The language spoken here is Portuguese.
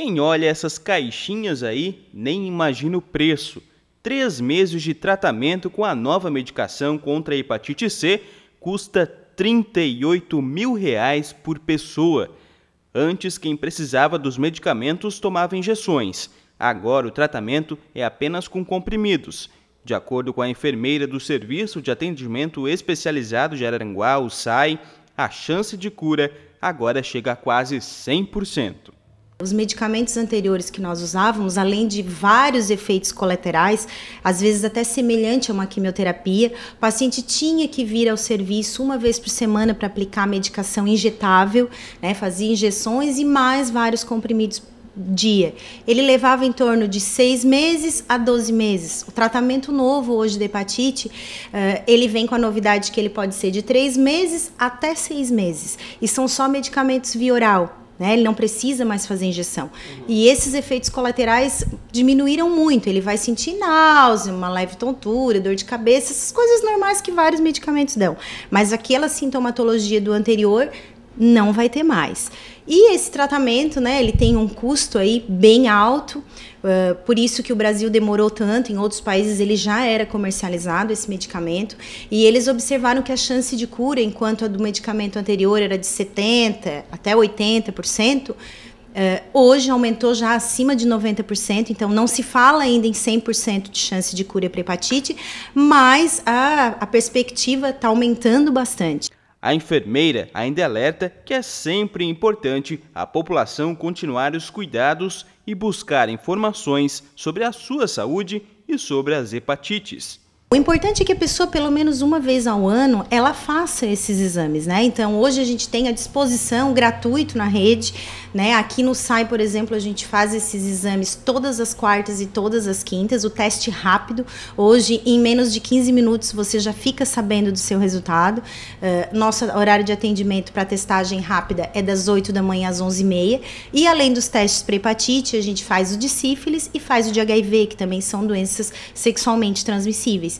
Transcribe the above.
Quem olha essas caixinhas aí nem imagina o preço. Três meses de tratamento com a nova medicação contra a hepatite C custa 38 mil reais por pessoa. Antes, quem precisava dos medicamentos tomava injeções. Agora, o tratamento é apenas com comprimidos. De acordo com a enfermeira do Serviço de Atendimento Especializado de Araranguá, o SAI, a chance de cura agora chega a quase 100%. Os medicamentos anteriores que nós usávamos, além de vários efeitos colaterais, às vezes até semelhante a uma quimioterapia, o paciente tinha que vir ao serviço uma vez por semana para aplicar a medicação injetável, né, fazia injeções e mais vários comprimidos dia. Ele levava em torno de seis meses a 12 meses. O tratamento novo hoje da hepatite, uh, ele vem com a novidade que ele pode ser de três meses até seis meses. E são só medicamentos via oral. Né? Ele não precisa mais fazer injeção. Uhum. E esses efeitos colaterais diminuíram muito. Ele vai sentir náusea, uma leve tontura, dor de cabeça, essas coisas normais que vários medicamentos dão. Mas aquela sintomatologia do anterior não vai ter mais. E esse tratamento, né, ele tem um custo aí bem alto, uh, por isso que o Brasil demorou tanto, em outros países ele já era comercializado esse medicamento, e eles observaram que a chance de cura, enquanto a do medicamento anterior era de 70 até 80%, Uh, eh, hoje aumentou já acima de 90%, então não se fala ainda em 100% de chance de cura para hepatite, mas a, a perspectiva está aumentando bastante. A enfermeira ainda alerta que é sempre importante a população continuar os cuidados e buscar informações sobre a sua saúde e sobre as hepatites. O importante é que a pessoa, pelo menos uma vez ao ano, ela faça esses exames, né? Então, hoje a gente tem à disposição, gratuito na rede, né? Aqui no SAI, por exemplo, a gente faz esses exames todas as quartas e todas as quintas, o teste rápido. Hoje, em menos de 15 minutos, você já fica sabendo do seu resultado. Uh, nosso horário de atendimento para testagem rápida é das 8 da manhã às 11h30. E, além dos testes para hepatite, a gente faz o de sífilis e faz o de HIV, que também são doenças sexualmente transmissíveis.